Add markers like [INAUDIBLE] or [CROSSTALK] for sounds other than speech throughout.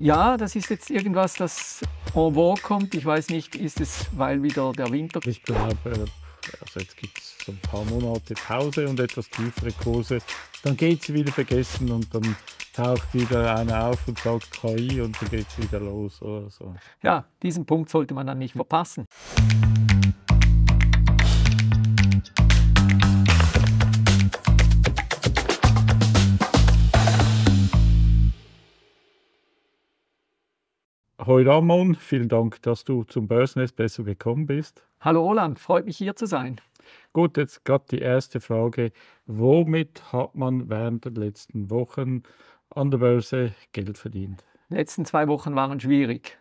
Ja, das ist jetzt irgendwas, das en vogue kommt. Ich weiß nicht, ist es, weil wieder der Winter... kommt? Ich glaube, äh, also jetzt gibt es so ein paar Monate Pause und etwas tiefere Kurse. Dann geht sie wieder vergessen und dann taucht wieder einer auf und sagt KI und dann geht es wieder los oder so. Ja, diesen Punkt sollte man dann nicht verpassen. Hoi Ramon, vielen Dank, dass du zum Börsenespresso gekommen bist. Hallo Roland, freut mich hier zu sein. Gut, jetzt gerade die erste Frage. Womit hat man während der letzten Wochen an der Börse Geld verdient? Die letzten zwei Wochen waren schwierig.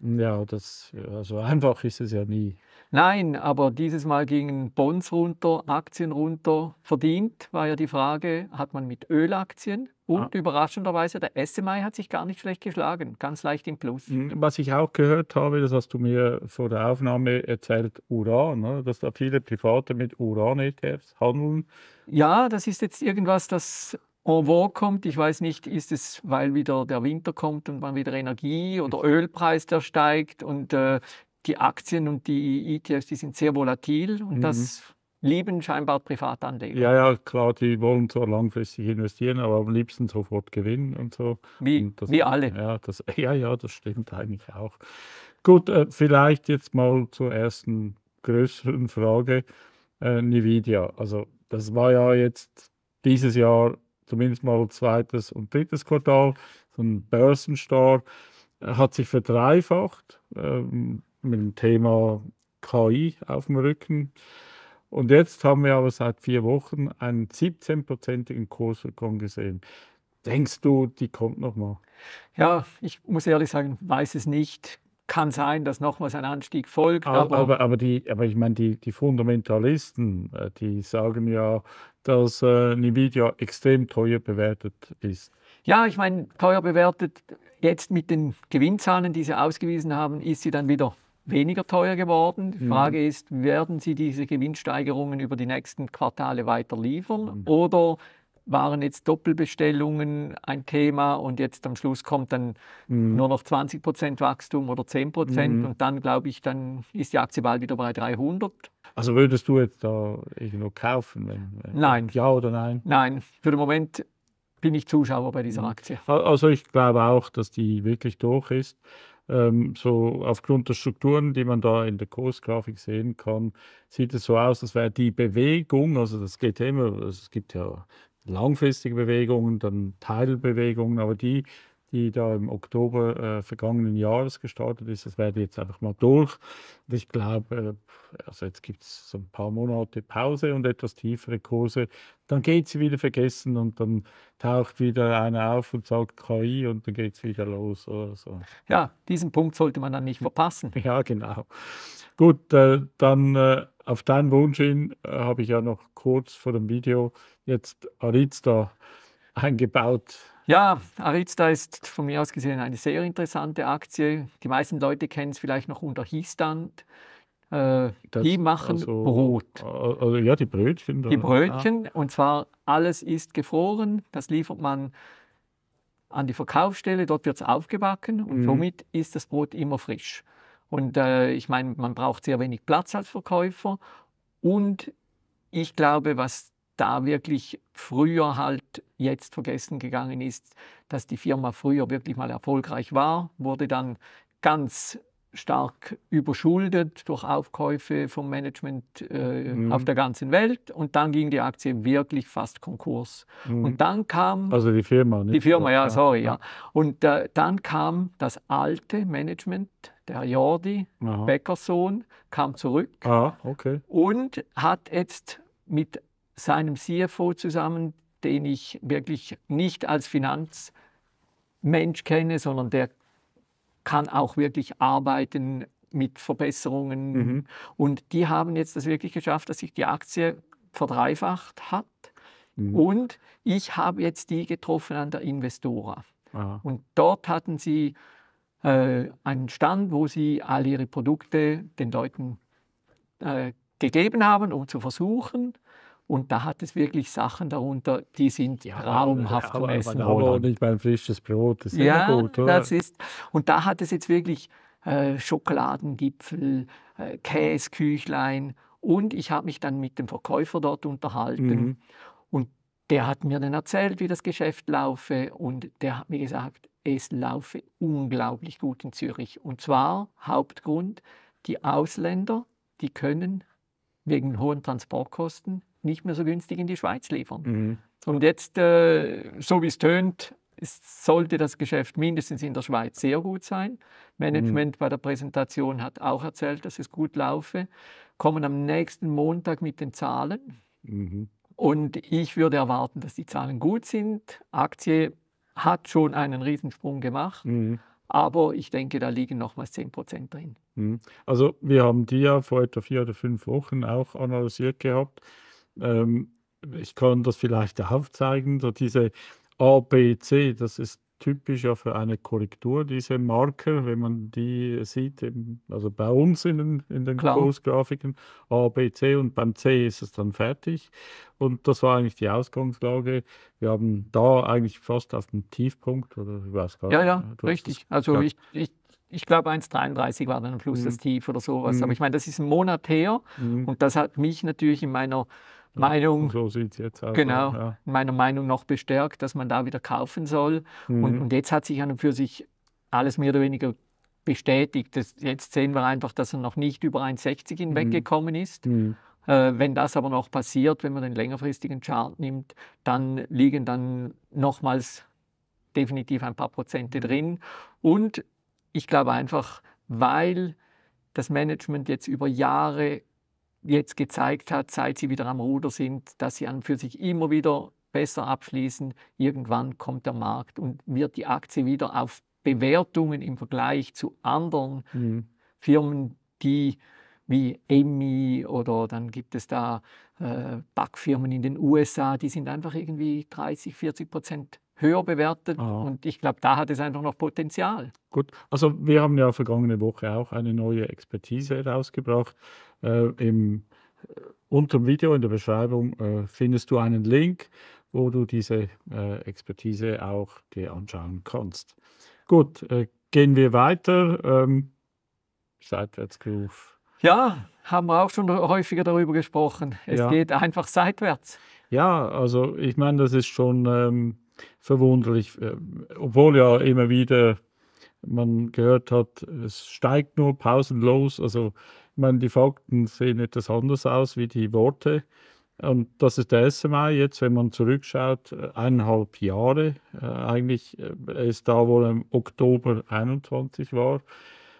Ja, das, also einfach ist es ja nie. Nein, aber dieses Mal gingen Bonds runter, Aktien runter. Verdient war ja die Frage, hat man mit Ölaktien und ah. überraschenderweise, der SMI hat sich gar nicht schlecht geschlagen, ganz leicht im Plus. Hm, was ich auch gehört habe, das hast du mir vor der Aufnahme erzählt, Uran, ne? dass da viele Private mit Uran-ETFs handeln. Ja, das ist jetzt irgendwas, das en vogue kommt. Ich weiß nicht, ist es, weil wieder der Winter kommt und man wieder Energie- oder hm. Ölpreis, der steigt und äh, die Aktien und die ETFs, die sind sehr volatil und mhm. das lieben scheinbar Privatanleger. Ja, ja, klar, die wollen zwar langfristig investieren, aber am liebsten sofort gewinnen und so. Wie, und das, wie alle. Ja, das, [LAUGHS] ja, ja, das stimmt eigentlich auch. Gut, äh, vielleicht jetzt mal zur ersten größeren Frage. Äh, Nvidia, also das war ja jetzt dieses Jahr zumindest mal zweites und drittes Quartal, so ein Börsenstar, äh, hat sich verdreifacht. Ähm, mit dem Thema KI auf dem Rücken. Und jetzt haben wir aber seit vier Wochen einen 17-prozentigen Kursrückgang gesehen. Denkst du, die kommt nochmal? Ja, ich muss ehrlich sagen, weiß es nicht. Kann sein, dass nochmals ein Anstieg folgt. Aber, aber, aber, die, aber ich meine, die, die Fundamentalisten, äh, die sagen ja, dass äh, Nvidia extrem teuer bewertet ist. Ja, ich meine, teuer bewertet, jetzt mit den Gewinnzahlen, die sie ausgewiesen haben, ist sie dann wieder weniger teuer geworden. Die mhm. Frage mhm. ist, werden Sie diese Gewinnsteigerungen über die nächsten Quartale weiter liefern mhm. oder waren jetzt Doppelbestellungen ein Thema und jetzt am Schluss kommt dann mhm. nur noch 20 Wachstum oder 10 Prozent mhm. und dann glaube ich, dann ist die Aktie bald wieder bei 300. Also würdest du jetzt da irgendwo kaufen? Wenn, wenn nein. Ja oder nein? Nein, für den Moment bin ich Zuschauer bei dieser mhm. Aktie. Also ich glaube auch, dass die wirklich durch ist. Ähm, so aufgrund der Strukturen, die man da in der Kursgrafik sehen kann, sieht es so aus, als wäre die Bewegung, also das geht immer, also es gibt ja langfristige Bewegungen, dann Teilbewegungen, aber die die da im Oktober äh, vergangenen Jahres gestartet ist. Das werde ich jetzt einfach mal durch. Und ich glaube, äh, also jetzt gibt es so ein paar Monate Pause und etwas tiefere Kurse. Dann geht sie wieder vergessen und dann taucht wieder einer auf und sagt KI und dann geht es wieder los oder so. Ja, diesen Punkt sollte man dann nicht verpassen. [LAUGHS] Ja, genau. Gut, äh, dann äh, auf deinen Wunsch hin äh, habe ich ja noch kurz vor dem Video jetzt Arizda eingebaut. Ja, Arizda ist von mir aus gesehen eine sehr interessante Aktie. Die meisten Leute kennen es vielleicht noch unter Histant. Äh, die machen also, Brot. Äh, also, ja, die Brötchen. Dann. Die Brötchen, ah. und zwar alles ist gefroren. Das liefert man an die Verkaufsstelle, dort wird es aufgebacken und mhm. somit ist das Brot immer frisch. Und äh, ich meine, man braucht sehr wenig Platz als Verkäufer und ich glaube, was da wirklich früher halt jetzt vergessen gegangen ist, dass die Firma früher wirklich mal erfolgreich war, wurde dann ganz stark überschuldet durch Aufkäufe vom Management äh, mhm. auf der ganzen Welt und dann ging die Aktie wirklich fast Konkurs. Mhm. Und dann kam... Also die Firma. Nicht? Die Firma, ja, sorry, ja. ja. Und äh, dann kam das alte Management, der Jordi, Beckersohn, kam zurück Aha, okay. und hat jetzt mit seinem CFO zusammen, den ich wirklich nicht als Finanzmensch kenne, sondern der kann auch wirklich arbeiten mit Verbesserungen. Mhm. Und die haben jetzt das wirklich geschafft, dass sich die Aktie verdreifacht hat. Mhm. Und ich habe jetzt die getroffen an der Investora. Aha. Und dort hatten sie äh, einen Stand, wo sie all ihre Produkte den Leuten äh, gegeben haben, um zu versuchen, und da hat es wirklich Sachen darunter, die sind ja, traumhaft aber, aber, Essen. Aber nicht mein frisches Brot, das ist ja, gut, oder? Das ist, und da hat es jetzt wirklich äh, Schokoladengipfel, äh, Käsküchlein. Und ich habe mich dann mit dem Verkäufer dort unterhalten. Mhm. Und der hat mir dann erzählt, wie das Geschäft laufe. Und der hat mir gesagt, es laufe unglaublich gut in Zürich. Und zwar, Hauptgrund, die Ausländer, die können wegen hohen Transportkosten nicht mehr so günstig in die Schweiz liefern. Mhm. Und jetzt, äh, so wie es tönt, sollte das Geschäft mindestens in der Schweiz sehr gut sein. Management mhm. bei der Präsentation hat auch erzählt, dass es gut laufe. Kommen am nächsten Montag mit den Zahlen. Mhm. Und ich würde erwarten, dass die Zahlen gut sind. Aktie hat schon einen Riesensprung gemacht. Mhm. Aber ich denke, da liegen nochmals 10 Prozent drin. Mhm. Also wir haben die ja vor etwa vier oder fünf Wochen auch analysiert gehabt ähm, ich kann das vielleicht aufzeigen, so diese ABC, das ist typisch ja für eine Korrektur, diese Marke, wenn man die sieht, eben, also bei uns in den, in den Kursgrafiken, A, und beim C ist es dann fertig. Und das war eigentlich die Ausgangslage. Wir haben da eigentlich fast auf dem Tiefpunkt oder ich weiß gar nicht. Ja, ja, richtig. Also ich, ich, ich glaube 1,33 war dann am Schluss mhm. das Tief oder sowas. Mhm. Aber ich meine, das ist ein Monat her mhm. und das hat mich natürlich in meiner Meinung, so sieht's jetzt aus. Genau, ja. meiner Meinung noch bestärkt, dass man da wieder kaufen soll. Mhm. Und, und, jetzt hat sich an und für sich alles mehr oder weniger bestätigt. Das, jetzt sehen wir einfach, dass er noch nicht über 1,60 mhm. hinweggekommen mhm. ist. Mhm. Äh, wenn das aber noch passiert, wenn man den längerfristigen Chart nimmt, dann liegen dann nochmals definitiv ein paar Prozente mhm. drin. Und ich glaube einfach, weil das Management jetzt über Jahre jetzt gezeigt hat, seit sie wieder am Ruder sind, dass sie an und für sich immer wieder besser abschließen. Irgendwann kommt der Markt und wird die Aktie wieder auf Bewertungen im Vergleich zu anderen mhm. Firmen, die wie Emmy oder dann gibt es da äh, Backfirmen in den USA, die sind einfach irgendwie 30, 40 Prozent höher bewertet. Aha. Und ich glaube, da hat es einfach noch Potenzial. Gut, also wir haben ja vergangene Woche auch eine neue Expertise herausgebracht. Äh, im, äh, unter dem Video in der Beschreibung äh, findest du einen Link, wo du diese äh, Expertise auch dir anschauen kannst. Gut, äh, gehen wir weiter. Ähm, seitwärts Groove. Ja, haben wir auch schon häufiger darüber gesprochen. Es ja. geht einfach seitwärts. Ja, also ich meine, das ist schon ähm, verwunderlich, äh, obwohl ja immer wieder man gehört hat, es steigt nur pausenlos. Also ich meine, die Fakten sehen etwas anders aus wie die Worte. Und das ist der SMI jetzt, wenn man zurückschaut, äh, eineinhalb Jahre äh, eigentlich. ist da, wo er im Oktober 21 war.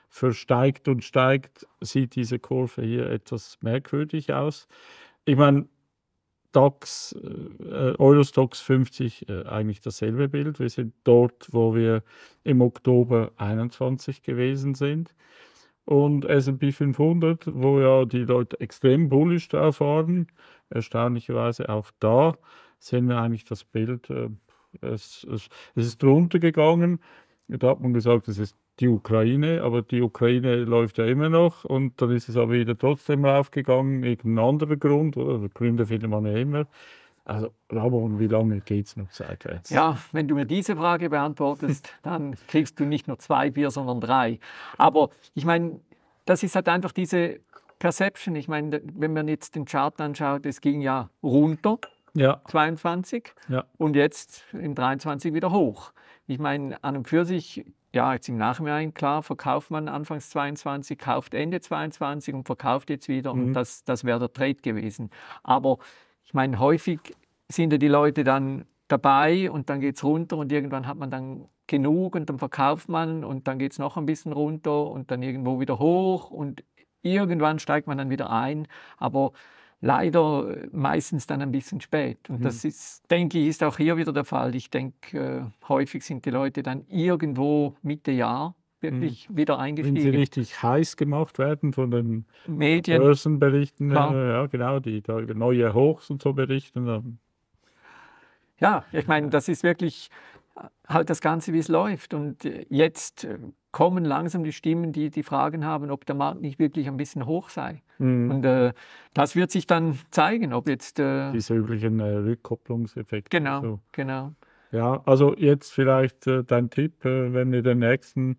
Versteigt und steigt, sieht diese Kurve hier etwas merkwürdig aus. Ich meine, DAX, äh, Eurostox 50 äh, eigentlich dasselbe Bild. Wir sind dort, wo wir im Oktober 21 gewesen sind. Und SP 500, wo ja die Leute extrem bullisch drauf waren, erstaunlicherweise auch da sehen wir eigentlich das Bild. Äh, es, es, es ist runtergegangen. Da hat man gesagt, es ist die Ukraine, aber die Ukraine läuft ja immer noch und dann ist es aber wieder trotzdem raufgegangen, irgendein anderer Grund, oder? Also Gründe findet man ja immer. Also, Ramon, wie lange geht es noch seitwärts? Ja, wenn du mir diese Frage beantwortest, [LAUGHS] dann kriegst du nicht nur zwei Bier, sondern drei. Aber ich meine, das ist halt einfach diese Perception. Ich meine, wenn man jetzt den Chart anschaut, es ging ja runter, ja. 22, ja. und jetzt im 23 wieder hoch. Ich meine, an und für sich ja, jetzt im Nachhinein, klar, verkauft man anfangs 22, kauft Ende 22 und verkauft jetzt wieder mhm. und das, das wäre der Trade gewesen. Aber ich meine, häufig sind ja die Leute dann dabei und dann geht es runter und irgendwann hat man dann genug und dann verkauft man und dann geht es noch ein bisschen runter und dann irgendwo wieder hoch und irgendwann steigt man dann wieder ein. Aber leider äh, meistens dann ein bisschen spät. Und mhm. das ist, denke ich, ist auch hier wieder der Fall. Ich denke, äh, häufig sind die Leute dann irgendwo Mitte Jahr wirklich mhm. wieder eingestiegen. Wenn sie richtig heiß gemacht werden von den Medien. Börsenberichten, äh, ja genau, die da über neue Hochs und so berichten. Haben. Ja, ich meine, das ist wirklich äh, halt das Ganze, wie es läuft. Und äh, jetzt kommen langsam die Stimmen, die die Fragen haben, ob der Markt nicht wirklich ein bisschen hoch sei. Mhm. Und äh, das wird sich dann zeigen, ob jetzt... Äh, Diese üblichen äh, Rückkopplungseffekte. Genau, so. genau. Ja, also jetzt vielleicht äh, dein Tipp, äh, wenn wir den nächsten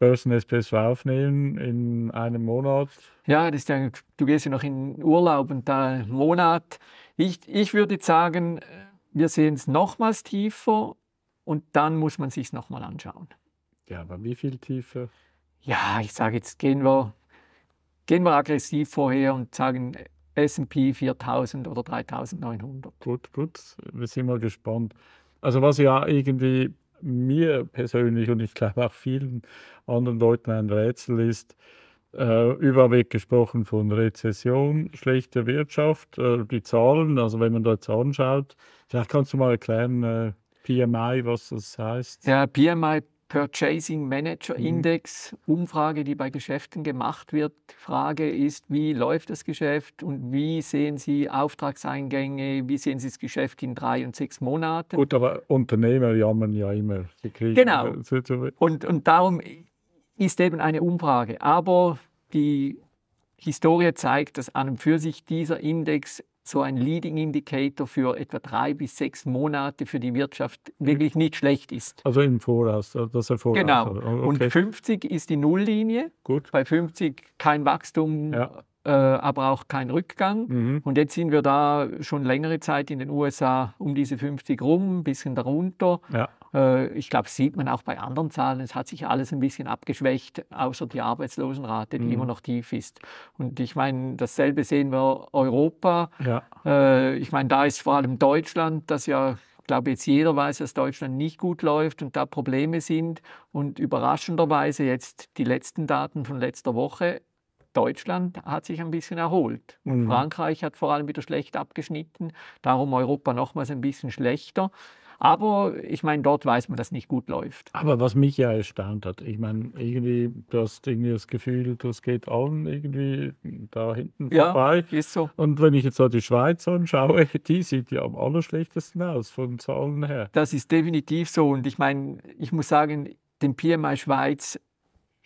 Börsen-Espresso aufnehmen in einem Monat. Ja, das ja, du gehst ja noch in Urlaub und da einen Monat. Ich, ich würde sagen, äh, wir sehen es nochmals tiefer und dann muss man es sich es nochmal anschauen. Ja, aber wie viel tiefer? Ja, ich sage jetzt, gehen wir, gehen wir aggressiv vorher und sagen SP 4000 oder 3900. Gut, gut, wir sind mal gespannt. Also, was ja irgendwie mir persönlich und ich glaube auch vielen anderen Leuten ein Rätsel ist, äh, überweg gesprochen von Rezession, schlechter Wirtschaft, äh, die Zahlen, also wenn man da jetzt anschaut, vielleicht kannst du mal erklären, äh, PMI, was das heißt. Ja, PMI Purchasing Manager mhm. Index, Umfrage, die bei Geschäften gemacht wird. Die Frage ist, wie läuft das Geschäft und wie sehen Sie Auftragseingänge, wie sehen Sie das Geschäft in drei und sechs Monaten? Gut, aber Unternehmer jammern ja immer. genau. Und, und darum ist eben eine Umfrage. Aber die Historie zeigt, dass an und für sich dieser Index so ein Leading Indicator für etwa drei bis sechs Monate für die Wirtschaft wirklich nicht schlecht ist. Also im Voraus, das er Voraus. Genau. Okay. Und 50 ist die Nulllinie. Gut. Bei 50 kein Wachstum, ja. äh, aber auch kein Rückgang. Mhm. Und jetzt sind wir da schon längere Zeit in den USA um diese 50 rum, ein bisschen darunter. Ja. Äh, ich glaube, sieht man auch bei anderen Zahlen, es hat sich alles ein bisschen abgeschwächt, außer die Arbeitslosenrate, die mhm. immer noch tief ist. Und ich meine, dasselbe sehen wir Europa. Ja. Äh, ich meine, da ist vor allem Deutschland, das ja ich glaube, jetzt jeder weiß, dass Deutschland nicht gut läuft und da Probleme sind. Und überraschenderweise jetzt die letzten Daten von letzter Woche. Deutschland hat sich ein bisschen erholt. Mhm. Frankreich hat vor allem wieder schlecht abgeschnitten, darum Europa nochmals ein bisschen schlechter. Aber ich meine, dort weiß man, dass nicht gut läuft. Aber was mich ja erstaunt hat, ich meine, irgendwie, du hast irgendwie das Gefühl, das geht allen irgendwie da hinten ja, vorbei. Ist so. Und wenn ich jetzt so die Schweiz anschaue, [LAUGHS] die sieht ja am allerschlechtesten aus von Zahlen her. Das ist definitiv so. Und ich meine, ich muss sagen, den PMI Schweiz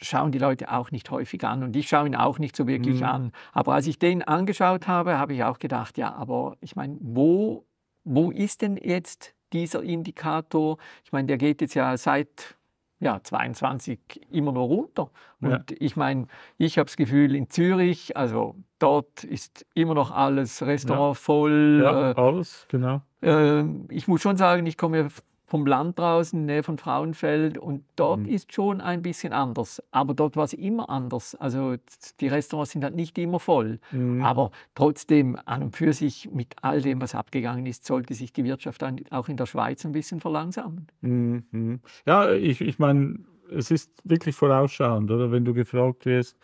schauen die Leute auch nicht häufig an und ich schaue ihn auch nicht so wirklich mhm. an. Aber als ich den angeschaut habe, habe ich auch gedacht, ja, aber ich meine, wo, wo ist denn jetzt dieser Indikator, ich meine, der geht jetzt ja seit ja, 22 immer nur runter. Und ja. ich meine, ich habe das Gefühl, in Zürich, also dort ist immer noch alles Restaurant ja. voll. Ja, äh, alles, genau. Äh, ich muss schon sagen, ich komme vom Land draußen, Nähe von Frauenfeld. Und dort mhm. ist schon ein bisschen anders. Aber dort war es immer anders. Also die Restaurants sind halt nicht immer voll. Mhm. Aber trotzdem, an und für sich, mit all dem, was abgegangen ist, sollte sich die Wirtschaft dann auch in der Schweiz ein bisschen verlangsamen. Mhm. mhm. Ja, ich, ich meine, es ist wirklich vorausschauend, oder? Wenn du gefragt wirst,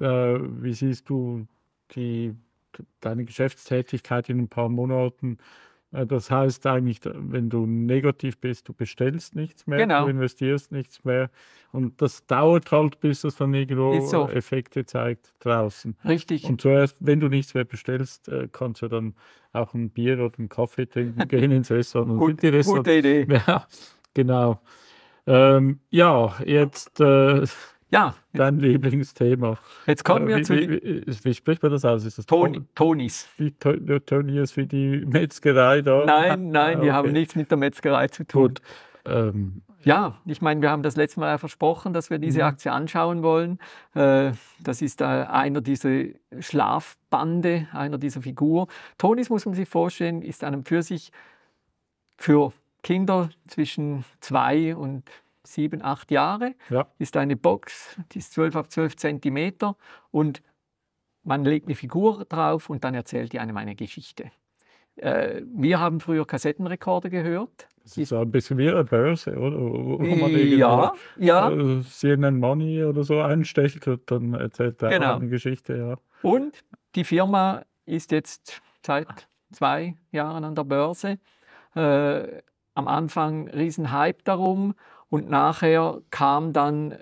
äh, wie siehst du die, deine Geschäftstätigkeit in ein paar Monaten? Äh, das heißt eigentlich, wenn du negativ bist, du bestellst nichts mehr, genau. du investierst nichts mehr. Und das dauert halt, bis das dann irgendwo so. Effekte zeigt draußen. Richtig. Und zuerst, wenn du nichts mehr bestellst, äh, kannst du dann auch ein Bier oder einen Kaffee trinken, [LAUGHS] gehen ins Restaurant. Gut, die Restaurant. Gute Idee. [LAUGHS] Ja, genau. Ähm, ja, jetzt. Äh, ja. Dein Lieblingsthema. Jetzt kommen äh, wir wie, zu. Wie, wie, äh, wie, spricht man das aus? Ist das Toni, Tonis. Wie Toniers wie die Metzgerei da? Nein, nein, ah, okay. wir haben nichts mit der Metzgerei zu tun. Gut. Ähm, ja, ich meine, wir haben das letzte Mal ja versprochen, dass wir diese mhm. Aktie anschauen wollen. Äh, das ist einer dieser Schlafbande, einer dieser Figur. Tonis, muss man sich vorstellen, ist einem für sich für Kinder zwischen zwei und sieben, acht Jahre. Ja. Ist eine Box, die ist 12 auf 12 Zentimeter und man legt eine Figur drauf und dann erzählt die einem eine Geschichte. Äh, wir haben früher Kassettenrekorde gehört. Das ist so ein bisschen wie eine Börse, oder? Wo man ja, ja. Äh, CNN Money oder so einstecht und dann erzählt er genau. eine Geschichte. Ja. Und die Firma ist jetzt seit zwei Jahren an der Börse. Äh, am Anfang riesen Hype darum und nachher kam dann,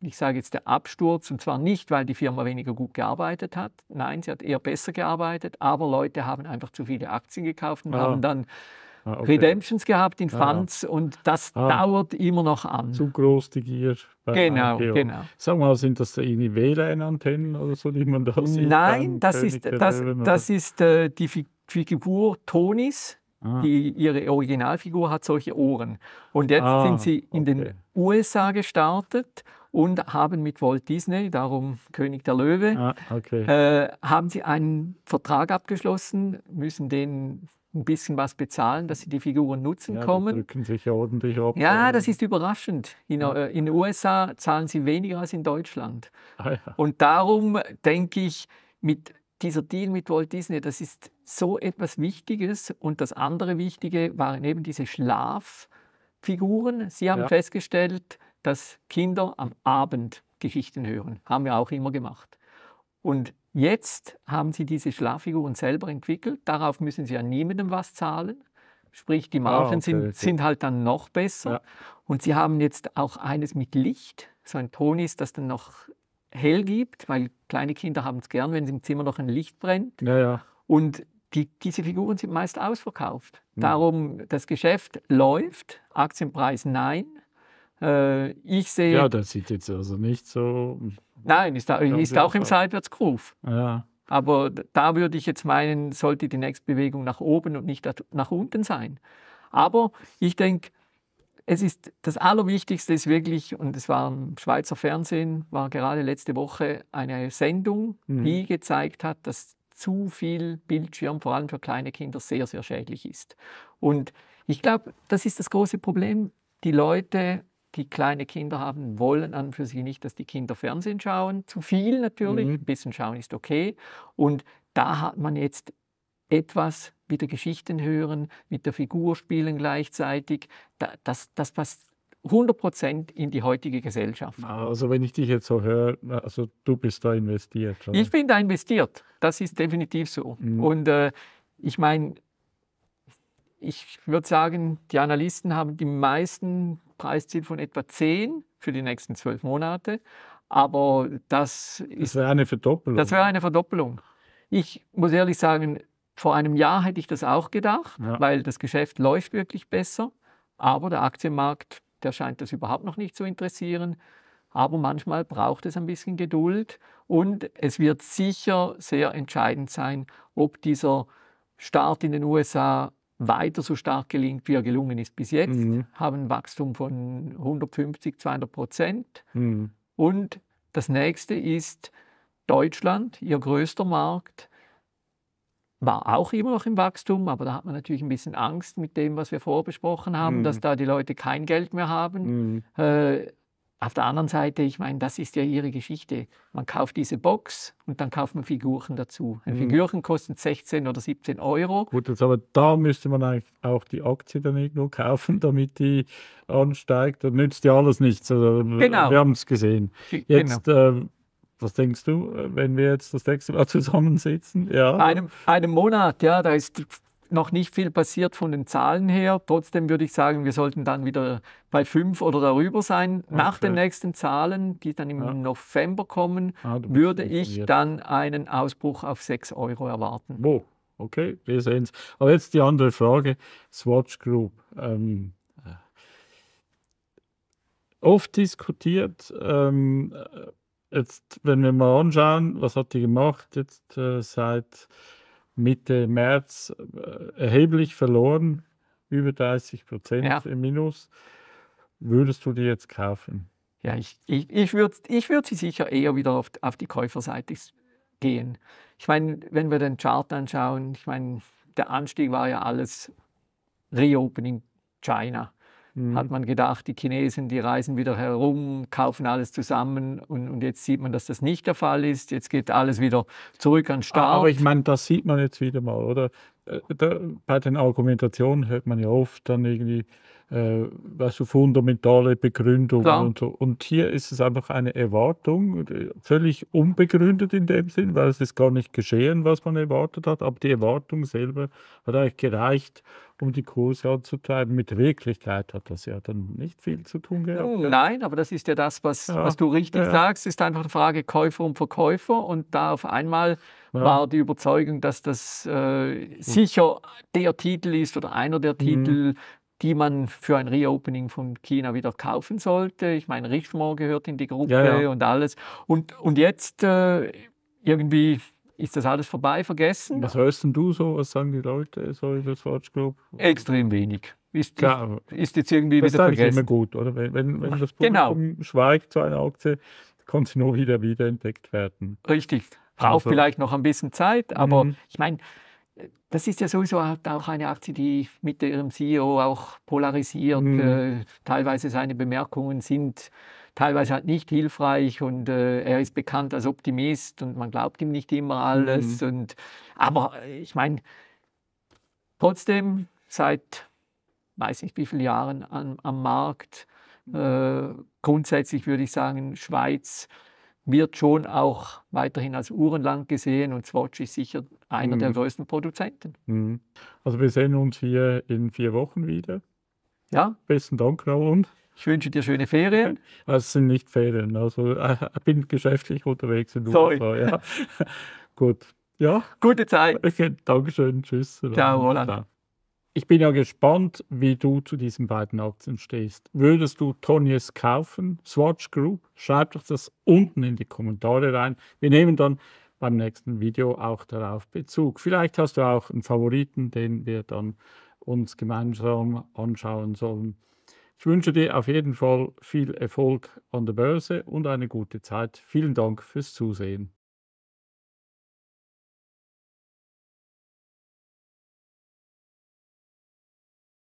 ich sage jetzt der Absturz, und zwar nicht, weil die Firma weniger gut gearbeitet hat. Nein, sie hat eher besser gearbeitet, aber Leute haben einfach zu viele Aktien gekauft und ah. haben dann ah, okay. Redemptions gehabt in Funds ah. und das ah. dauert immer noch an. Zu groß die Gier. Genau, Ankeon. genau. Sag mal, sind das irgendwie WLAN-Antennen oder so, die man da sieht? Nein, das ist, das ist, das, das ist äh, die Figur Tonis, Ah. Die, ihre Originalfigur hat solche Ohren. Und jetzt ah, sind sie in okay. den USA gestartet und haben mit Walt Disney, darum König der Löwe, ah, okay. äh, haben sie einen Vertrag abgeschlossen, müssen den ein bisschen was bezahlen, dass sie die Figuren nutzen ja, kommen. Die drücken sich ja ordentlich ab. Ja, das ist überraschend. In, ja. Äh, in den USA zahlen sie weniger als in Deutschland. Ah, ja. Und darum denke ich, mit dieser Deal mit Walt Disney, das ist so etwas Wichtiges. Und das andere Wichtige waren eben diese Schlaffiguren. Sie haben ja. festgestellt, dass Kinder am Abend Geschichten hören. Haben wir auch immer gemacht. Und jetzt haben sie diese Schlaffiguren selber entwickelt. Darauf müssen sie ja niemandem was zahlen. Sprich, die ah, Margen ah, okay, sind, okay. sind halt dann noch besser. Ja. Und sie haben jetzt auch eines mit Licht, so ein Ton ist, das dann noch hell gibt, weil kleine Kinder haben es gern, wenn es im Zimmer noch ein Licht brennt. Ja, ja. Und die, diese Figuren sind meist ausverkauft. Mhm. Darum, das Geschäft läuft, Aktienpreis nein. Äh, ich sehe. Ja, das sieht jetzt also nicht so. Nein, ist, da, ist auch im Seitwärtsgroove. Ja. Aber da würde ich jetzt meinen, sollte die nächste Bewegung nach oben und nicht nach unten sein. Aber ich denke, es ist das Allerwichtigste ist wirklich, und es war im Schweizer Fernsehen, war gerade letzte Woche eine Sendung, mhm. die gezeigt hat, dass zu viel Bildschirm, vor allem für kleine Kinder, sehr, sehr schädlich ist. Und ich glaube, das ist das große Problem. Die Leute, die kleine Kinder haben, wollen an und für sich nicht, dass die Kinder Fernsehen schauen. Zu viel natürlich, mhm. ein bisschen schauen ist okay. Und da hat man jetzt etwas wieder Geschichten hören, mit der Figur spielen gleichzeitig. das, das passt 100 Prozent in die heutige Gesellschaft. Also wenn ich dich jetzt so höre, also du bist da investiert. Oder? Ich bin da investiert, das ist definitiv so. Mhm. Und äh, ich meine, ich würde sagen, die Analysten haben die meisten Preisziele von etwa 10 für die nächsten zwölf Monate. Aber das ist. Das wäre eine Verdoppelung. Das wäre eine Verdoppelung. Ich muss ehrlich sagen, vor einem Jahr hätte ich das auch gedacht, ja. weil das Geschäft läuft wirklich besser. Aber der Aktienmarkt der scheint das überhaupt noch nicht zu interessieren. Aber manchmal braucht es ein bisschen Geduld und es wird sicher sehr entscheidend sein, ob dieser Start in den USA weiter so stark gelingt, wie er gelungen ist bis jetzt, mhm. haben ein Wachstum von 150, 200 Prozent. Mhm. Und das nächste ist Deutschland, ihr größter Markt, war auch immer noch im Wachstum, aber da hat man natürlich ein bisschen Angst mit dem, was wir vorbesprochen haben, mhm. dass da die Leute kein Geld mehr haben. Mhm. Äh, auf der anderen Seite, ich meine, das ist ja ihre Geschichte. Man kauft diese Box und dann kauft man Figuren dazu. Mhm. Figuren kosten 16 oder 17 Euro. Gut, jetzt aber da müsste man eigentlich auch die Aktie dann irgendwo kaufen, damit die ansteigt. Da nützt ja alles nichts. Also, genau. Wir haben es gesehen. Genau. Jetzt genau. äh, was denkst du, äh, wenn wir jetzt das nächste Mal [LAUGHS] zusammensitzen? Ja. Einem, einem Monat, ja, da ist noch nicht viel passiert von den Zahlen her. Trotzdem würde ich sagen, wir sollten dann wieder bei fünf oder darüber sein. Okay. Nach den nächsten Zahlen, die dann im ja. November kommen, ah, würde ich dann einen Ausbruch auf sechs Euro erwarten. Wo? okay, wir sehen es. Aber jetzt die andere Frage: Swatch Group. Ähm, oft diskutiert. Ähm, jetzt, wenn wir mal anschauen, was hat die gemacht, jetzt äh, seit Mitte März äh, erheblich verloren, über 30 Prozent ja. im Minus. Würdest du die jetzt kaufen? Ja, ich, ich, ich würde ich würd sie sicher eher wieder auf, auf die Käuferseite gehen. Ich meine, wenn wir den Chart anschauen, ich meine, der Anstieg war ja alles Reopening China mhm. hat man gedacht, die Chinesen, die reisen wieder herum, kaufen alles zusammen und, und, jetzt sieht man, dass das nicht der Fall ist. Jetzt geht alles wieder zurück an den Start. Aber ich meine, das sieht man jetzt wieder mal, oder? Äh, da, bei den Argumentationen hört man ja oft dann irgendwie, äh, weißt du, fundamentale Begründungen Klar. und so. Und hier ist es einfach eine Erwartung, völlig unbegründet in dem Sinn, weil es ist gar nicht geschehen, was man erwartet hat, aber die Erwartung selber hat eigentlich gereicht, um die Kurse anzutreiben. Mit Wirklichkeit hat das ja dann nicht viel zu tun gehabt. nein, aber das ist ja das, was, ja, was du richtig ja. sagst, ist einfach eine Frage Käufer und Verkäufer. Und da auf einmal ja. war die Überzeugung, dass das äh, sicher der Titel ist oder einer der mhm. Titel, mhm die man für ein Reopening von China wieder kaufen sollte. Ich meine, Richemont gehört in die Gruppe ja, ja. und alles. Und, und jetzt äh, irgendwie ist das alles vorbei, vergessen? Was hörst denn du so? Was sagen die Leute so über das Watch Club? Extrem wenig. Ist, Klar, ist jetzt irgendwie das wieder vergessen. Das ist immer gut, oder? Wenn, wenn, wenn das genau. Publikum genau. schweigt zu einer Aktie, kann sie nur wieder entdeckt werden. Richtig. Braucht also. vielleicht noch ein bisschen Zeit, aber mhm. ich meine, das ist ja sowieso halt auch eine Aktie, die mit ihrem CEO auch polarisiert. Mhm. Äh, teilweise seine Bemerkungen sind teilweise halt nicht hilfreich und äh, er ist bekannt als Optimist und man glaubt ihm nicht immer alles. Mhm. Und, aber äh, ich meine, trotzdem seit weiß nicht wie vielen Jahren am, am Markt. Äh, grundsätzlich würde ich sagen, Schweiz wird schon auch weiterhin als Uhrenland gesehen und Swatch ist sicher einer mhm. der größten Produzenten. Mhm. Also wir sehen uns hier in vier Wochen wieder. Ja. Besten Dank, Raoul. Ich wünsche dir schöne Ferien. Was sind nicht Ferien? Also äh, ich bin geschäftlich unterwegs in Sorry. USA. Ja. [LAUGHS] Gut. Ja. Gute Zeit. Okay, Dankeschön. Tschüss. Ciao, Roland. Ciao. Ich bin ja gespannt, wie du zu diesen beiden Aktien stehst. Würdest du Tonjes kaufen, Swatch Group? Schreib doch das unten in die Kommentare rein. Wir nehmen dann beim nächsten Video auch darauf Bezug. Vielleicht hast du auch einen Favoriten, den wir dann uns gemeinsam anschauen sollen. Ich wünsche dir auf jeden Fall viel Erfolg an der Börse und eine gute Zeit. Vielen Dank fürs Zusehen.